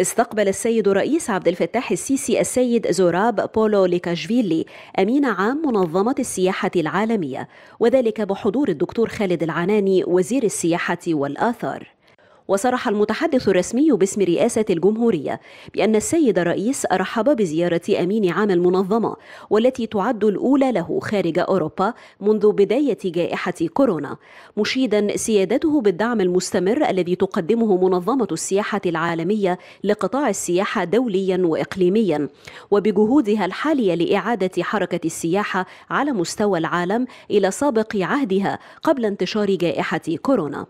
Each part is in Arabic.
استقبل السيد الرئيس عبد الفتاح السيسي السيد زوراب بولو ليكاشفيلي أمين عام منظمة السياحة العالمية وذلك بحضور الدكتور خالد العناني وزير السياحة والآثار وصرح المتحدث الرسمي باسم رئاسة الجمهورية بأن السيد الرئيس رحب بزيارة أمين عام المنظمة والتي تعد الأولى له خارج أوروبا منذ بداية جائحة كورونا مشيدا سيادته بالدعم المستمر الذي تقدمه منظمة السياحة العالمية لقطاع السياحة دوليا وإقليميا وبجهودها الحالية لإعادة حركة السياحة على مستوى العالم إلى سابق عهدها قبل انتشار جائحة كورونا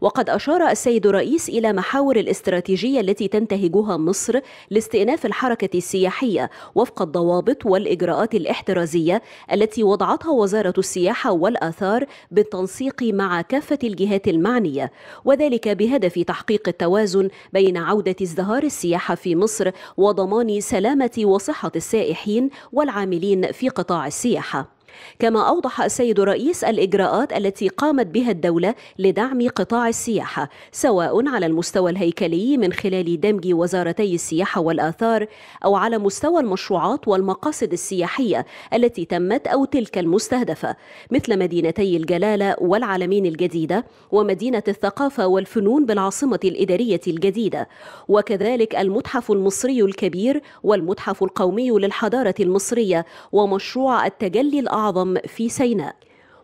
وقد أشار السيد الرئيس إلى محاور الاستراتيجية التي تنتهجها مصر لاستئناف الحركة السياحية وفق الضوابط والإجراءات الاحترازية التي وضعتها وزارة السياحة والآثار بالتنسيق مع كافة الجهات المعنية وذلك بهدف تحقيق التوازن بين عودة ازدهار السياحة في مصر وضمان سلامة وصحة السائحين والعاملين في قطاع السياحة كما أوضح السيد الرئيس الإجراءات التي قامت بها الدولة لدعم قطاع السياحة سواء على المستوى الهيكلي من خلال دمج وزارتي السياحة والآثار أو على مستوى المشروعات والمقاصد السياحية التي تمت أو تلك المستهدفة مثل مدينتي الجلالة والعالمين الجديدة ومدينة الثقافة والفنون بالعاصمة الإدارية الجديدة وكذلك المتحف المصري الكبير والمتحف القومي للحضارة المصرية ومشروع التجلي الأعظم الأعظم في سيناء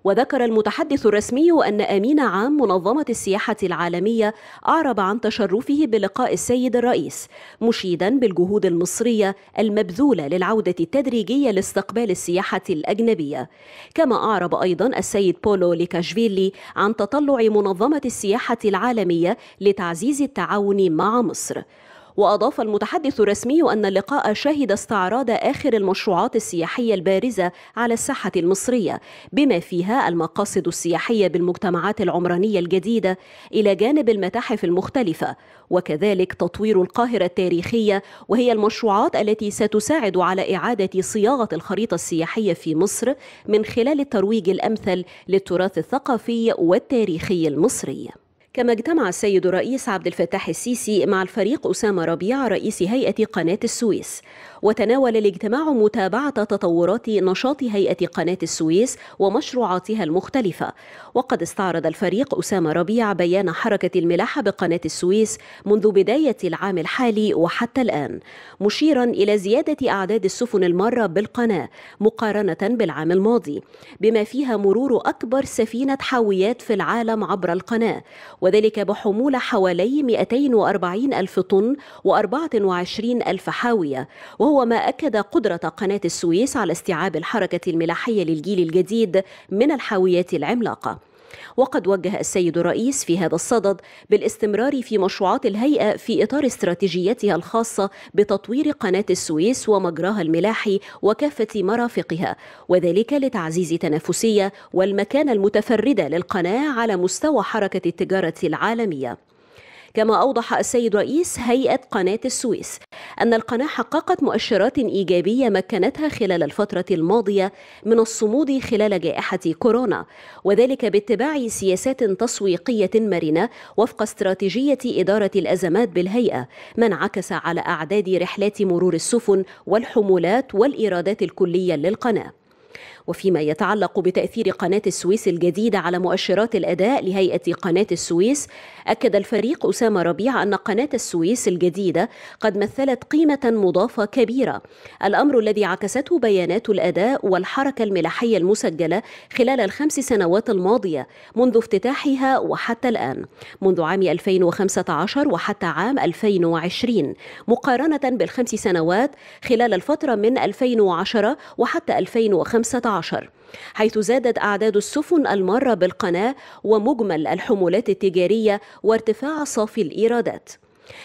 وذكر المتحدث الرسمي أن أمين عام منظمة السياحة العالمية أعرب عن تشرفه بلقاء السيد الرئيس مشيدا بالجهود المصرية المبذولة للعودة التدريجية لاستقبال السياحة الأجنبية كما أعرب أيضا السيد بولو ليكاشفيلي عن تطلع منظمة السياحة العالمية لتعزيز التعاون مع مصر وأضاف المتحدث الرسمي أن اللقاء شهد استعراض آخر المشروعات السياحية البارزة على الساحة المصرية بما فيها المقاصد السياحية بالمجتمعات العمرانية الجديدة إلى جانب المتاحف المختلفة وكذلك تطوير القاهرة التاريخية وهي المشروعات التي ستساعد على إعادة صياغة الخريطة السياحية في مصر من خلال الترويج الأمثل للتراث الثقافي والتاريخي المصري كما اجتمع السيد الرئيس عبد الفتاح السيسي مع الفريق أسامة ربيع رئيس هيئة قناة السويس وتناول الاجتماع متابعة تطورات نشاط هيئة قناة السويس ومشروعاتها المختلفة وقد استعرض الفريق أسامة ربيع بيان حركة الملاحة بقناة السويس منذ بداية العام الحالي وحتى الآن مشيرا إلى زيادة أعداد السفن المارة بالقناة مقارنة بالعام الماضي بما فيها مرور أكبر سفينة حاويات في العالم عبر القناة وذلك بحمولة حوالي 240 ألف طن و24 ألف حاوية وهو ما أكد قدرة قناة السويس على استيعاب الحركة الملاحية للجيل الجديد من الحاويات العملاقة وقد وجه السيد الرئيس في هذا الصدد بالاستمرار في مشروعات الهيئة في إطار استراتيجيتها الخاصة بتطوير قناة السويس ومجراها الملاحي وكافة مرافقها وذلك لتعزيز تنافسية والمكانة المتفردة للقناة على مستوى حركة التجارة العالمية كما أوضح السيد رئيس هيئة قناة السويس أن القناة حققت مؤشرات إيجابية مكنتها خلال الفترة الماضية من الصمود خلال جائحة كورونا وذلك باتباع سياسات تسويقية مرنة وفق استراتيجية إدارة الأزمات بالهيئة ما انعكس على أعداد رحلات مرور السفن والحمولات والإيرادات الكلية للقناة وفيما يتعلق بتأثير قناة السويس الجديدة على مؤشرات الأداء لهيئة قناة السويس أكد الفريق أسامة ربيع أن قناة السويس الجديدة قد مثلت قيمة مضافة كبيرة الأمر الذي عكسته بيانات الأداء والحركة الملاحية المسجلة خلال الخمس سنوات الماضية منذ افتتاحها وحتى الآن منذ عام 2015 وحتى عام 2020 مقارنة بالخمس سنوات خلال الفترة من 2010 وحتى 2015 2016 حيث زادت أعداد السفن المارة بالقناة ومجمل الحمولات التجارية وارتفاع صافي الإيرادات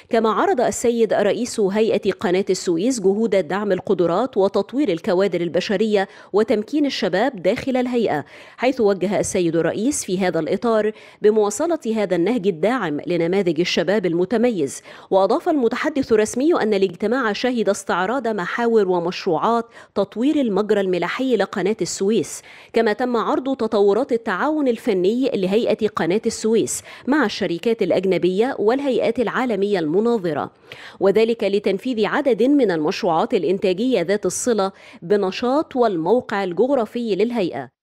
كما عرض السيد رئيس هيئة قناة السويس جهود دعم القدرات وتطوير الكوادر البشرية وتمكين الشباب داخل الهيئة حيث وجه السيد الرئيس في هذا الإطار بمواصلة هذا النهج الداعم لنماذج الشباب المتميز وأضاف المتحدث الرسمي أن الاجتماع شهد استعراض محاور ومشروعات تطوير المجرى الملاحي لقناة السويس كما تم عرض تطورات التعاون الفني لهيئة قناة السويس مع الشركات الأجنبية والهيئات العالمية الدولية المناظرة وذلك لتنفيذ عدد من المشروعات الإنتاجية ذات الصلة بنشاط والموقع الجغرافي للهيئة